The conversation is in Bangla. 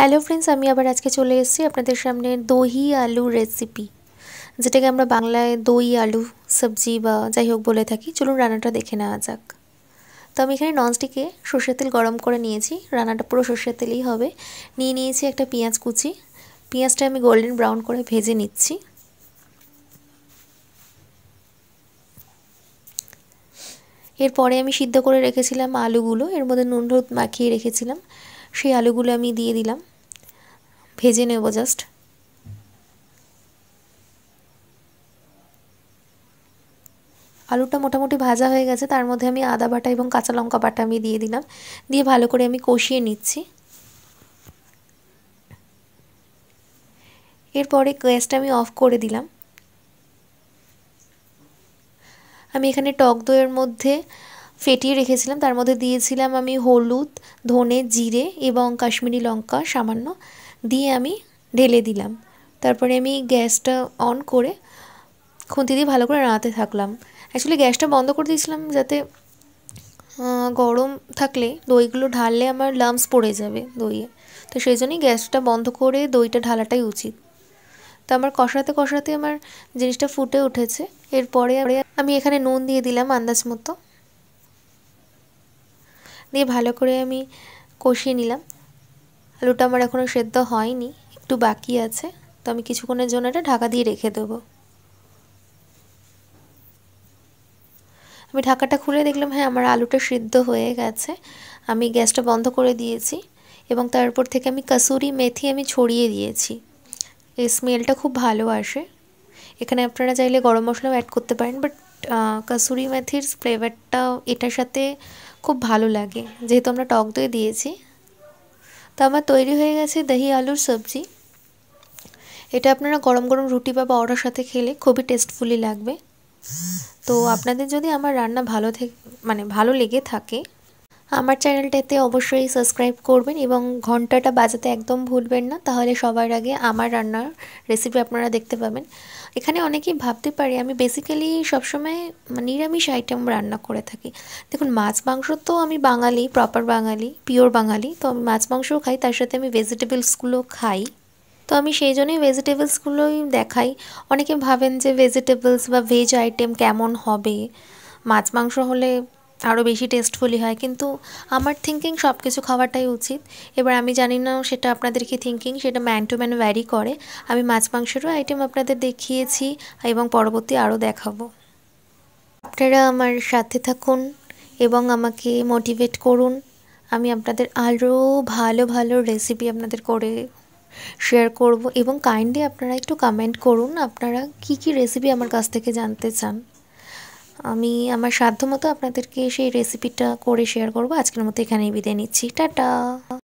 হ্যালো ফ্রেন্ডস আমি আবার আজকে চলে এসেছি আপনাদের সামনে দহি আলু রেসিপি যেটাকে আমরা বাংলায় দই আলু সবজি বা যাই হোক বলে থাকি চলুন রান্নাটা দেখে নেওয়া যাক তো আমি এখানে ননস্টিকে সর্ষের তেল গরম করে নিয়েছি রান্নাটা পুরো সর্ষের তেলেই হবে নিয়ে নিয়েছি একটা পেঁয়াজ কুচি পেঁয়াজটা আমি গোল্ডেন ব্রাউন করে ভেজে নিচ্ছি এরপরে আমি সিদ্ধ করে রেখেছিলাম আলুগুলো এর মধ্যে নুন হলুদ মাখিয়ে রেখেছিলাম সেই আলুগুলো আমি দিয়ে দিলাম ভেজে নেব জাস্ট আলুটা মোটামুটি ভাজা হয়ে গেছে তার মধ্যে আমি আদা বাটা এবং কাঁচা লঙ্কা বাটা আমি দিয়ে দিলাম দিয়ে ভালো করে আমি কষিয়ে নিচ্ছি এরপরে গ্যাসটা আমি অফ করে দিলাম আমি এখানে টক দইয়ের মধ্যে ফেটিয়ে রেখেছিলাম তার মধ্যে দিয়েছিলাম আমি হলুদ ধনে জিরে এবং কাশ্মীরি লঙ্কা সামান্য দিয়ে আমি ঢেলে দিলাম তারপরে আমি গ্যাসটা অন করে খুঁতি দিয়ে ভালো করে নাড়াতে থাকলাম অ্যাকচুয়ালি গ্যাসটা বন্ধ করে দিয়েছিলাম যাতে গরম থাকলে দইগুলো ঢাললে আমার লামস পড়ে যাবে দইয়ে তো সেই জন্যই গ্যাসটা বন্ধ করে দইটা ঢালাটাই উচিত তো আমার কষাতে কষাতে আমার জিনিসটা ফুটে উঠেছে এরপরে আমি এখানে নুন দিয়ে দিলাম আন্দাজ মতো দিয়ে ভালো করে আমি কষিয়ে নিলাম আলুটা আমার এখনও সেদ্ধ হয়নি একটু বাকি আছে তো আমি কিছুক্ষণের জন্য এটা ঢাকা দিয়ে রেখে দেবো আমি ঢাকাটা খুলে দেখলাম হ্যাঁ আমার আলুটা সিদ্ধ হয়ে গেছে আমি গ্যাসটা বন্ধ করে দিয়েছি এবং তারপর থেকে আমি কাসুরি মেথি আমি ছড়িয়ে দিয়েছি এই স্মেলটা খুব ভালো আসে এখানে আপনারা চাইলে গরম মশলাও অ্যাড করতে পারেন বাট কাসুরি মেথির ফ্লেভারটা এটার সাথে খুব ভালো লাগে যেহেতু আমরা টক দই দিয়েছি তো আমার তৈরি হয়ে গেছে দহি আলুর সবজি এটা আপনারা গরম গরম রুটি বা পাউডার সাথে খেলে খুবই টেস্টফুলি লাগবে তো আপনাদের যদি আমার রান্না ভালো থেকে মানে ভালো লেগে থাকে আমার চ্যানেলটাতে অবশ্যই সাবস্ক্রাইব করবেন এবং ঘন্টাটা বাজাতে একদম ভুলবেন না তাহলে সবার আগে আমার রান্নার রেসিপি আপনারা দেখতে পাবেন এখানে অনেকেই ভাবতে পারে আমি বেসিক্যালি সবসময় নিরামিষ আইটেম রান্না করে থাকি দেখুন মাছ মাংস তো আমি বাঙালি প্রপার বাঙালি পিওর বাঙালি তো আমি মাছ মাংসও খাই তার সাথে আমি ভেজিটেবলসগুলো খাই তো আমি সেই জন্যই ভেজিটেবলসগুলোই দেখাই অনেকে ভাবেন যে ভেজিটেবলস বা ভেজ আইটেম কেমন হবে মাছ মাংস হলে আরও বেশি টেস্টফুলি হয় কিন্তু আমার থিঙ্কিং সব কিছু খাওয়াটাই উচিত এবার আমি জানি না সেটা আপনাদের কি থিঙ্কিং সেটা ম্যান টু ম্যান ভ্যারি করে আমি মাছ মাংসেরও আইটেম আপনাদের দেখিয়েছি এবং পরবর্তী আরও দেখাবো আপনারা আমার সাথে থাকুন এবং আমাকে মোটিভেট করুন আমি আপনাদের আরও ভালো ভালো রেসিপি আপনাদের করে শেয়ার করব এবং কাইন্ডলি আপনারা একটু কমেন্ট করুন আপনারা কি কি রেসিপি আমার কাছ থেকে জানতে চান আমি আমার সাধ্যমতো আপনাদেরকে সেই রেসিপিটা করে শেয়ার করব আজকের মতো এখানেই বিদায় নিচ্ছি টাটা